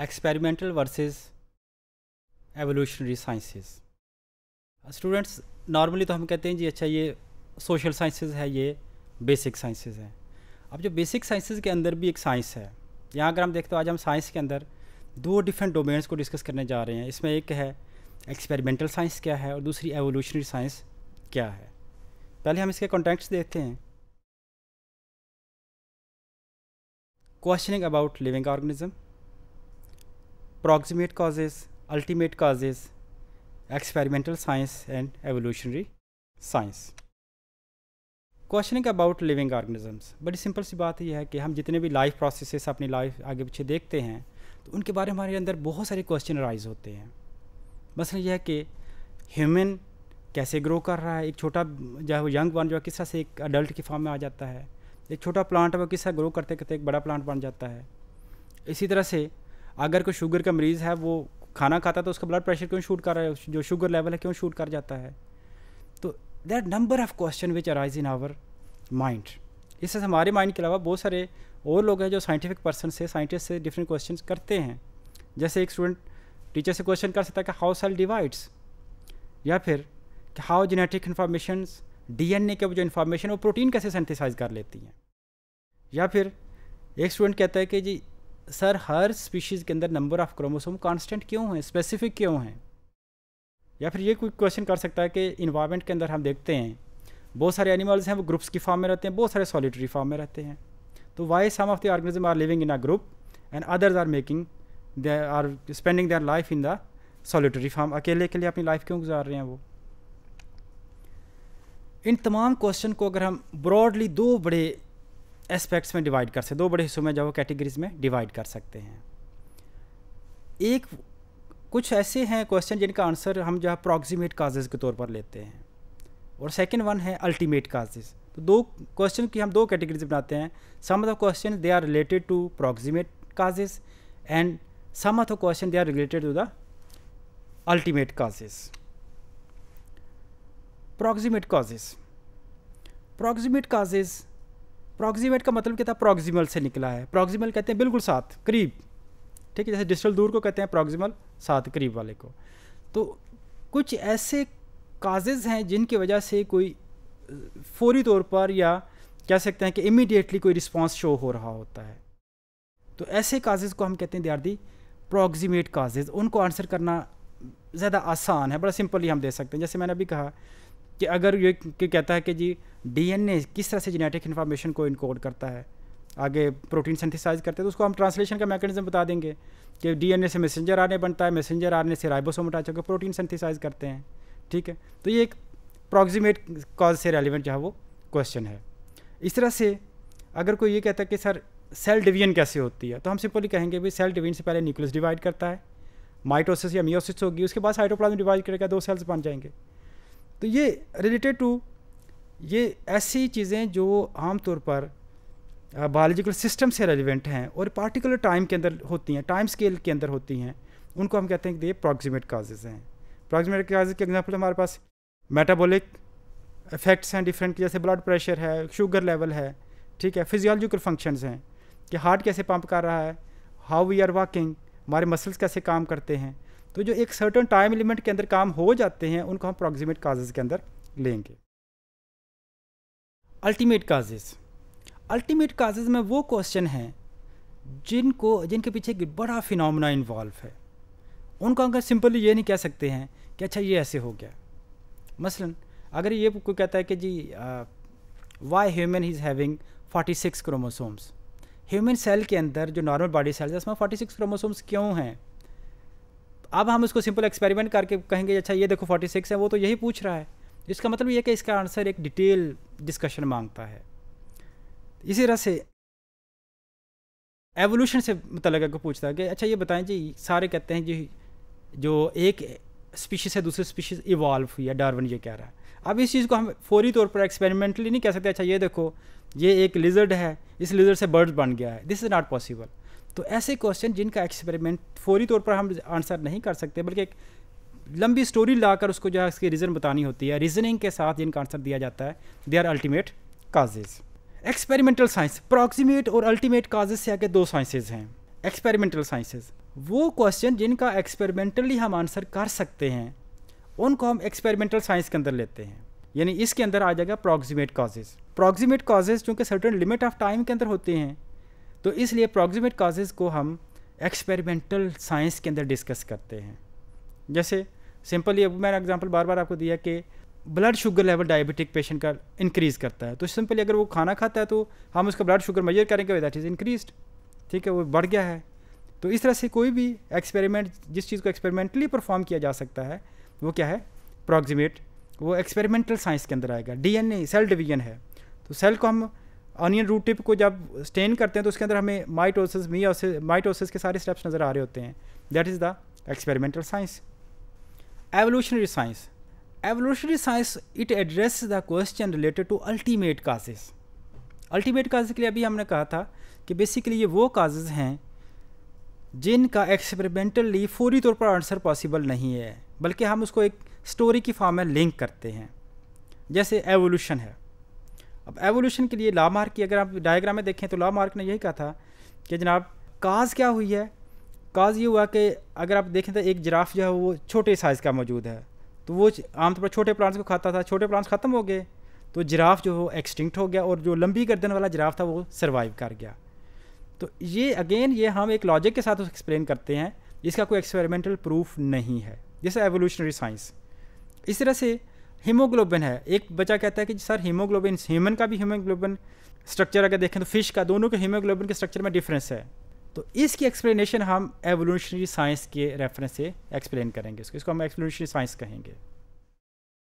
experimental versus evolutionary sciences students normally तो हम कहते हैं जी अच्छा ये सोशल साइंसेस है ये बेसिक साइंसेस हैं अब जो बेसिक साइंसेस के अंदर भी एक साइंस है यहाँ अगर हम देखते हो आज हम साइंस के अंदर दो डिफरेंट डोमेन्स को डिस्कस करने जा रहे हैं इसमें एक है एक्सपेरिमेंटल साइंस क्या है और दूसरी एवोल्यूशनरी साइंस क्या है पहले हम इसके कॉन्टेक्ट्स देखते हैं questioning about living organism approximate causes, ultimate causes experimental science and evolutionary science questioning about living organisms बड़ी सिंपल सी बात यह है कि हम जितने भी लाइफ प्रोसेसेस अपनी लाइफ आगे पीछे देखते हैं तो उनके बारे में हमारे अंदर बहुत सारे क्वेश्चन राइज होते हैं मसल यह है कि ह्यूमन कैसे ग्रो कर रहा है एक छोटा जो वो यंग वन जो है किस तरह से एक अडल्ट की फॉर्म में आ जाता है एक छोटा प्लांट है वो किस तरह ग्रो करते करते एक बड़ा प्लांट बन जाता है इसी तरह से अगर कोई शुगर का मरीज़ है वो खाना खाता है तो उसका ब्लड प्रेशर क्यों शूट कर रहा है जो शुगर लेवल है क्यों शूट कर जाता है तो there number of question which arise in our mind इससे हमारे माइंड के अलावा बहुत सारे और लोग हैं जो साइंटिफिक पर्सन से साइंटिस्ट से डिफरेंट क्वेश्चन करते हैं जैसे एक स्टूडेंट टीचर से क्वेश्चन कर सकता है कि हाउ सेल डिवाइड्स या फिर हाउ जेनेटिक इन्फॉर्मेशन ए के जो इन्फॉर्मेशन वो प्रोटीन कैसे सेंथिसाइज कर लेती हैं या फिर एक स्टूडेंट कहता है कि जी सर हर स्पीशीज़ के अंदर नंबर ऑफ़ क्रोमोसोम कांस्टेंट क्यों हैं स्पेसिफिक क्यों हैं या फिर ये कोई क्वेश्चन कर सकता है कि इन्वायरमेंट के अंदर हम देखते हैं बहुत सारे एनिमल्स हैं वो ग्रुप्स की फॉर्म में रहते हैं बहुत सारे सॉलिटरी फॉर्म में रहते हैं तो why some of the organism are living in a group and others are making they are spending their life in the solitary form अकेले के लिए अपनी लाइफ क्यों गुजार रहे हैं वो इन तमाम क्वेश्चन को अगर हम ब्रॉडली दो बड़े एस्पेक्ट्स में डिवाइड कर सकते दो बड़े हिस्सों में जो कैटेगरीज में डिवाइड कर सकते हैं एक कुछ ऐसे हैं क्वेश्चन जिनका आंसर हम जो है अप्रॉक्सीमेट काजेज़ के तौर पर लेते हैं और सेकेंड वन है अल्टीमेट काजेज़ तो दो क्वेश्चन की हम दो कैटेगरीज बनाते हैं some of question they are related to proximate causes and some of question they are related to the ultimate causes proximate causes proximate causes proximate का मतलब क्या था प्रॉक्सिमल से निकला है प्रॉक्सिमल कहते हैं बिल्कुल साथ करीब ठीक है जैसे डिस्टल दूर को कहते हैं प्रॉक्सिमल साथ करीब वाले को तो कुछ ऐसे काजेज़ हैं जिनकी वजह से कोई फौरी तौर पर या कह सकते हैं कि इमीडिएटली कोई रिस्पॉन्स शो हो रहा होता है तो ऐसे काजेज़ को हम कहते हैं they are the proximate causes उनको आंसर करना ज़्यादा आसान है बड़ा सिंपली हम दे सकते हैं जैसे मैंने अभी कहा कि अगर ये कि कहता है कि जी डीएनए किस तरह से जेनेटिक इन्फॉर्मेशन को इनकोड करता है आगे प्रोटीन सिंथिसाइज करते हैं तो उसको हम ट्रांसलेशन का मैकेनिज्म बता देंगे कि डीएनए से मैसेंजर आने बनता है मैसेंजर आने से राइबोसोम अटैच होकर प्रोटीन सिंथिसाइज करते हैं ठीक है तो ये एक प्रॉक्सिमेट कॉज से रेलिवेंट जो है वो क्वेश्चन है इस तरह से अगर कोई ये कहता है कि सर सेल डिवीजन कैसे होती है तो हम सिंपली कहेंगे भाई सेल डिवीजन से पहले न्यूक्लियस डिवाइड करता है माइटोसिस या मियोसिस होगी उसके बाद साइटोप्लाज्म डिवाइड करेगा दो सेल्स बन जाएंगे तो ये रिलेटेड टू ये ऐसी चीज़ें जो आमतौर पर बायोलॉजिकल सिस्टम से रेलिवेंट हैं और पार्टिकुलर टाइम के अंदर होती हैं टाइम स्केल के अंदर होती हैं उनको हम कहते हैं कि ये प्रॉक्सीमेट काजेज़ हैं प्रॉक्सीमेट काजेज़ के एग्जाम्पल हमारे पास मेटाबॉलिक इफेक्ट्स हैं डिफरेंट जैसे ब्लड प्रेशर है शुगर लेवल है ठीक है फिजियोलॉजिकल फंक्शंस हैं कि हार्ट कैसे पंप कर रहा है हाउ वी आर वॉकिंग हमारे मसल्स कैसे काम करते हैं तो जो एक सर्टन टाइम एलिमेंट के अंदर काम हो जाते हैं उनको हम प्रॉक्सिमेट काजेज के अंदर लेंगे अल्टीमेट काजेज अल्टीमेट काजेज में वो क्वेश्चन हैं जिनको जिनके पीछे एक बड़ा फिनोमेना इन्वॉल्व है उनको अगर सिंपली ये नहीं कह सकते हैं कि अच्छा ये ऐसे हो गया मसलन अगर ये कोई कहता है कि जी why human is having 46 six chromosomes human cell के अंदर जो नॉर्मल बॉडी सेल्स है उसमें 46 क्रोमोसोम्स क्यों हैं अब हम उसको सिंपल एक्सपेरिमेंट करके कहेंगे अच्छा ये देखो 46 है वो तो यही पूछ रहा है इसका मतलब ये कि इसका आंसर एक डिटेल डिस्कशन मांगता है इसी तरह से एवोल्यूशन से मतलब को पूछता है कि अच्छा ये बताएं जी सारे कहते हैं जी जो एक स्पीशीज़ से दूसरी स्पीशीज़ इवॉल्व हुई है डार्विन ये कह रहा है अब इस चीज़ को हम फौरी तौर पर एक्सपेरिमेंटली नहीं कह सकते अच्छा ये देखो ये एक लिजर्ड है इस लिजर्ड से बर्ड बन गया है दिस इज़ नॉट पॉसिबल तो ऐसे क्वेश्चन जिनका एक्सपेरिमेंट फौरी तौर पर हम आंसर नहीं कर सकते बल्कि एक लंबी स्टोरी लाकर उसको जो है उसकी रीज़न बतानी होती है रीजनिंग के साथ जिनका आंसर दिया जाता है they are ultimate causes experimental science proximate और अल्टीमेट काजेज से आगे दो साइंसेज हैं एक्सपेरिमेंटल साइंसेज वो क्वेश्चन जिनका एक्सपेरिमेंटली हम आंसर कर सकते हैं उनको हम एक्सपेरिमेंटल साइंस के अंदर लेते हैं यानी इसके अंदर आ जाएगा प्रॉक्सीमेट काजेज प्रॉक्सीमेट काजेज चूँकि सर्टन लिमिट ऑफ टाइम के अंदर होते हैं तो इसलिए अप्रॉक्सीमेट काजेज को हम एक्सपेरिमेंटल साइंस के अंदर डिस्कस करते हैं जैसे सिंपली अब मैंने एग्जांपल बार बार आपको दिया कि blood sugar level diabetic patient का इंक्रीज़ करता है तो सिंपली अगर वो खाना खाता है तो हम उसका ब्लड शुगर मेजर करेंगे दैट इज़ इंक्रीज ठीक है वो बढ़ गया है तो इस तरह से कोई भी एक्सपेरिमेंट जिस चीज़ को एक्सपेरिमेंटली परफॉर्म किया जा सकता है वो क्या है प्रॉक्सीमेट वो एक्सपेरिमेंटल साइंस के अंदर आएगा डीएनए सेल डिवीजन है तो सेल को हम ऑनियन रूट टिप को जब स्टेन करते हैं तो उसके अंदर हमें माइटोसिस मियोसिस माइटोसिस के सारे स्टेप्स नज़र आ रहे होते हैं that is the experimental science evolutionary science evolutionary science it address the question related to ultimate causes ultimate causes के लिए अभी हमने कहा था कि बेसिकली ये वो काजेज हैं जिनका एक्सपेरिमेंटली फौरी तौर पर आंसर पॉसिबल नहीं है बल्कि हम उसको एक स्टोरी की फॉर्म में लिंक करते हैं जैसे एवोल्यूशन है अब एवोल्यूशन के लिए ला मार्क की अगर आप डायग्राम में देखें तो ला मार्क ने यही कहा था कि जनाब काज क्या हुई है काज ये हुआ कि अगर आप देखें तो एक जिराफ जो है वो छोटे साइज़ का मौजूद है तो वो आमतौर पर छोटे प्लांट्स को खाता था छोटे प्लांट्स ख़त्म हो गए तो जिराफ जो है एक्सटिंक्ट हो गया और जो लंबी गर्दन वाला जिराफ था वो सर्वाइव कर गया तो ये अगेन ये हम एक लॉजिक के साथ उसको एक्सप्लेन करते हैं जिसका कोई एक्सपेरिमेंटल प्रूफ नहीं है जैसे एवोल्यूशनरी साइंस इस तरह से हीमोग्लोबिन है एक बच्चा कहता है कि सर हीमोग्लोबिन ह्यूमन का भी हीमोग्लोबिन स्ट्रक्चर अगर देखें तो फिश का दोनों के हीमोग्लोबिन के स्ट्रक्चर में डिफरेंस है तो इसकी एक्सप्लेनेशन हम एवोल्यूशनरी साइंस के रेफरेंस से एक्सप्लेन करेंगे इसको इसको हम एवोल्यूशनरी साइंस कहेंगे